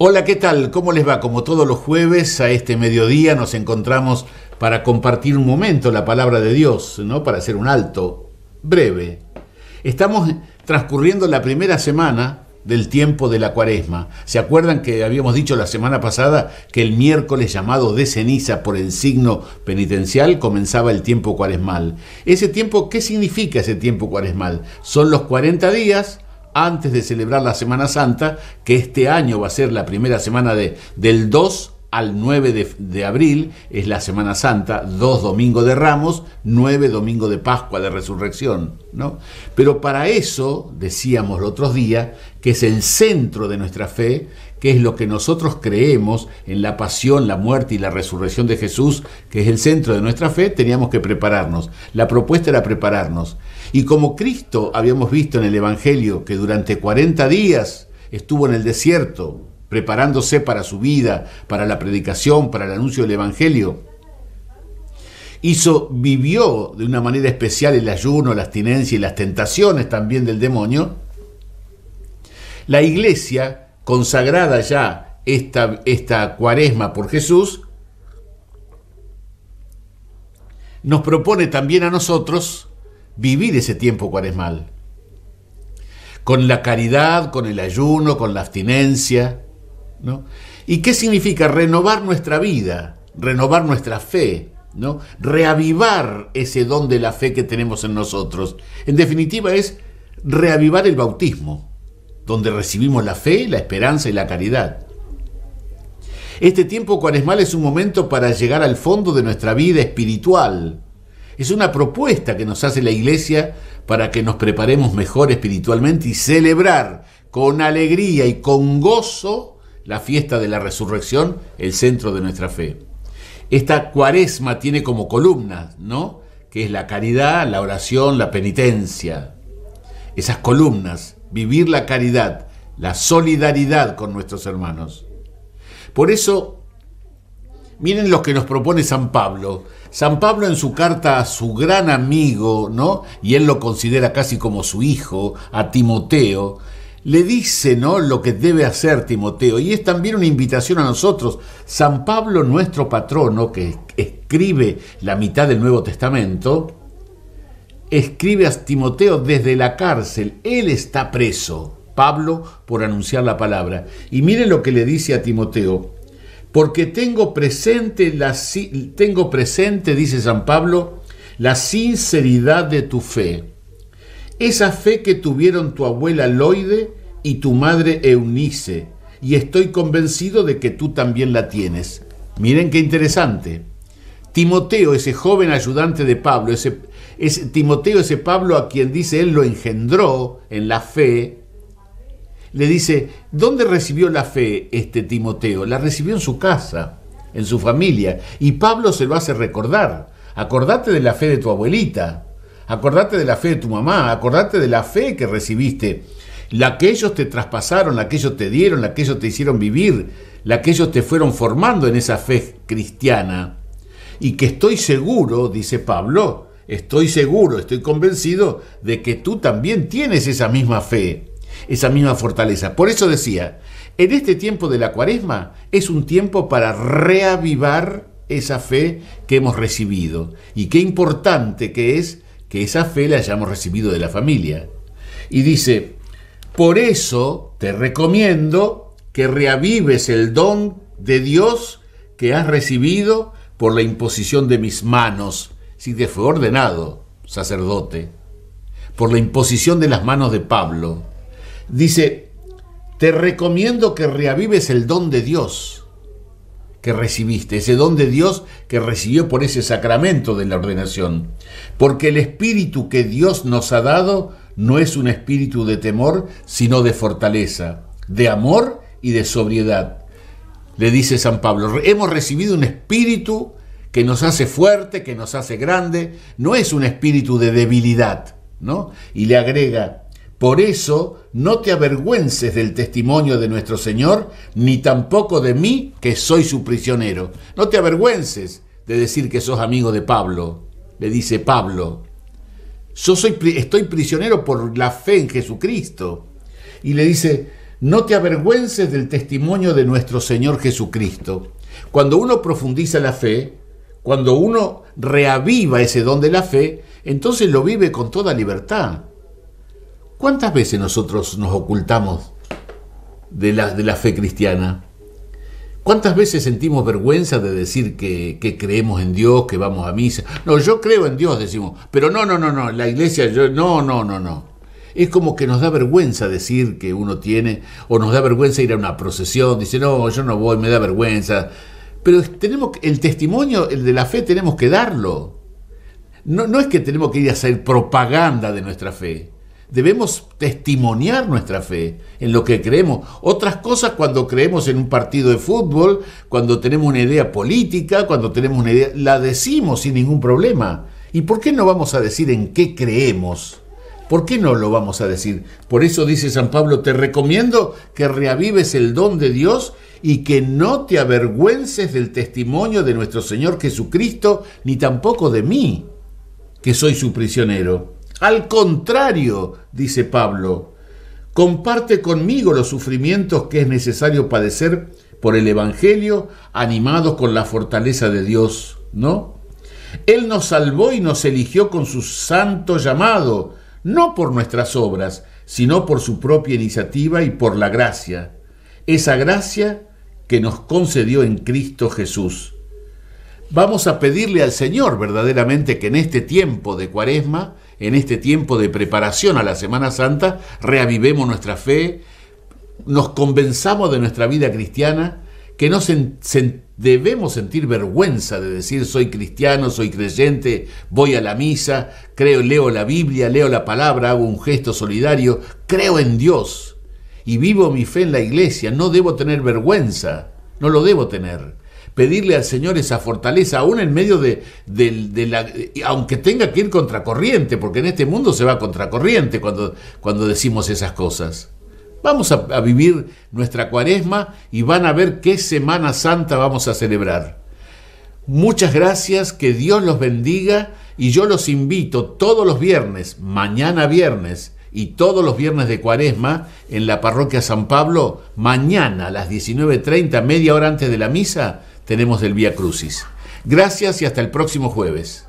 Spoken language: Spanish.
Hola, ¿qué tal? ¿Cómo les va? Como todos los jueves a este mediodía nos encontramos para compartir un momento la palabra de Dios, ¿no? Para hacer un alto, breve. Estamos transcurriendo la primera semana del tiempo de la cuaresma. ¿Se acuerdan que habíamos dicho la semana pasada que el miércoles llamado de ceniza por el signo penitencial comenzaba el tiempo cuaresmal? ¿Ese tiempo qué significa ese tiempo cuaresmal? Son los 40 días antes de celebrar la Semana Santa, que este año va a ser la primera semana de, del 2 al 9 de, abril, es la Semana Santa, dos domingos de Ramos, nueve domingo de Pascua, de Resurrección. ¿no? Pero para eso, decíamos el otro día, que es el centro de nuestra fe, que es lo que nosotros creemos en la pasión, la muerte y la resurrección de Jesús, que es el centro de nuestra fe, teníamos que prepararnos. La propuesta era prepararnos. Y como Cristo habíamos visto en el Evangelio que durante 40 días estuvo en el desierto preparándose para su vida, para la predicación, para el anuncio del Evangelio, hizo, vivió de una manera especial el ayuno, la abstinencia y las tentaciones también del demonio, la iglesia, consagrada ya esta, esta cuaresma por Jesús, nos propone también a nosotros vivir ese tiempo cuaresmal. Con la caridad, con el ayuno, con la abstinencia. ¿Y qué significa renovar nuestra vida, renovar nuestra fe, ¿no? reavivar ese don de la fe que tenemos en nosotros? En definitiva es reavivar el bautismo, donde recibimos la fe, la esperanza y la caridad. Este tiempo cuaresmal es un momento para llegar al fondo de nuestra vida espiritual, es una propuesta que nos hace la Iglesia para que nos preparemos mejor espiritualmente y celebrar con alegría y con gozo la fiesta de la resurrección, el centro de nuestra fe. Esta cuaresma tiene como columna, ¿no? Que es la caridad, la oración, la penitencia. Esas columnas, vivir la caridad, la solidaridad con nuestros hermanos. Por eso, miren lo que nos propone San Pablo San Pablo en su carta a su gran amigo, ¿no? Y él lo considera casi como su hijo, a Timoteo, le dice, ¿no? Lo que debe hacer Timoteo. Y es también una invitación a nosotros. San Pablo, nuestro patrono, que escribe la mitad del Nuevo Testamento, escribe a Timoteo desde la cárcel. Él está preso, Pablo, por anunciar la palabra. Y mire lo que le dice a Timoteo porque tengo presente, la, tengo presente, dice San Pablo, la sinceridad de tu fe, esa fe que tuvieron tu abuela Loide y tu madre Eunice, y estoy convencido de que tú también la tienes. Miren qué interesante. Timoteo, ese joven ayudante de Pablo, ese, Timoteo, ese Pablo a quien dice él lo engendró en la fe, le dice, ¿dónde recibió la fe este Timoteo? La recibió en su casa, en su familia. Y Pablo se lo hace recordar. Acordate de la fe de tu abuelita, acordate de la fe de tu mamá, acordate de la fe que recibiste, la que ellos te traspasaron, la que ellos te dieron, la que ellos te hicieron vivir, la que ellos te fueron formando en esa fe cristiana. Y que estoy seguro, dice Pablo, estoy seguro, estoy convencido de que tú también tienes esa misma fe esa misma fortaleza. Por eso decía, en este tiempo de la cuaresma es un tiempo para reavivar esa fe que hemos recibido. Y qué importante que es que esa fe la hayamos recibido de la familia. Y dice, por eso te recomiendo que reavives el don de Dios que has recibido por la imposición de mis manos, si te fue ordenado, sacerdote, por la imposición de las manos de Pablo. Dice, te recomiendo que reavives el don de Dios que recibiste, ese don de Dios que recibió por ese sacramento de la ordenación. Porque el espíritu que Dios nos ha dado no es un espíritu de temor, sino de fortaleza, de amor y de sobriedad. Le dice San Pablo, hemos recibido un espíritu que nos hace fuerte, que nos hace grande, no es un espíritu de debilidad, ¿no? Y le agrega, por eso no te avergüences del testimonio de nuestro Señor, ni tampoco de mí, que soy su prisionero. No te avergüences de decir que sos amigo de Pablo, le dice Pablo. Yo soy, estoy prisionero por la fe en Jesucristo. Y le dice, no te avergüences del testimonio de nuestro Señor Jesucristo. Cuando uno profundiza la fe, cuando uno reaviva ese don de la fe, entonces lo vive con toda libertad ¿Cuántas veces nosotros nos ocultamos de la, de la fe cristiana? ¿Cuántas veces sentimos vergüenza de decir que, creemos en Dios, que vamos a misa? No, yo creo en Dios, decimos, pero no, no, no, no, la iglesia, yo, no, no, no, no. Es como que nos da vergüenza decir que uno tiene, o nos da vergüenza ir a una procesión, dice, no, yo no voy, me da vergüenza. Pero tenemos el testimonio, el de la fe, tenemos que darlo. No, no es que tenemos que ir a hacer propaganda de nuestra fe. Debemos testimoniar nuestra fe en lo que creemos. Otras cosas cuando creemos en un partido de fútbol, cuando tenemos una idea política, cuando tenemos una idea, la decimos sin ningún problema. ¿Y por qué no vamos a decir en qué creemos? ¿Por qué no lo vamos a decir? Por eso dice San Pablo, te recomiendo que reavives el don de Dios y que no te avergüences del testimonio de nuestro Señor Jesucristo, ni tampoco de mí, que soy su prisionero. Al contrario, dice Pablo, comparte conmigo los sufrimientos que es necesario padecer por el Evangelio, animados con la fortaleza de Dios, ¿no? Él nos salvó y nos eligió con su santo llamado, no por nuestras obras, sino por su propia iniciativa y por la gracia, esa gracia que nos concedió en Cristo Jesús. Vamos a pedirle al Señor verdaderamente que en este tiempo de cuaresma en este tiempo de preparación a la Semana Santa, reavivemos nuestra fe, nos convenzamos de nuestra vida cristiana, que no debemos sentir vergüenza de decir soy cristiano, soy creyente, voy a la misa, creo, leo la Biblia, leo la palabra, hago un gesto solidario, creo en Dios y vivo mi fe en la iglesia, no debo tener vergüenza, no lo debo tener pedirle al Señor esa fortaleza, aún en medio de, la... aunque tenga que ir contracorriente, porque en este mundo se va contracorriente cuando, cuando decimos esas cosas. Vamos a, a vivir nuestra cuaresma y van a ver qué Semana Santa vamos a celebrar. Muchas gracias, que Dios los bendiga y yo los invito todos los viernes, mañana viernes, y todos los viernes de cuaresma en la parroquia San Pablo, mañana a las 19.30, media hora antes de la misa, tenemos el Vía Crucis. Gracias y hasta el próximo jueves.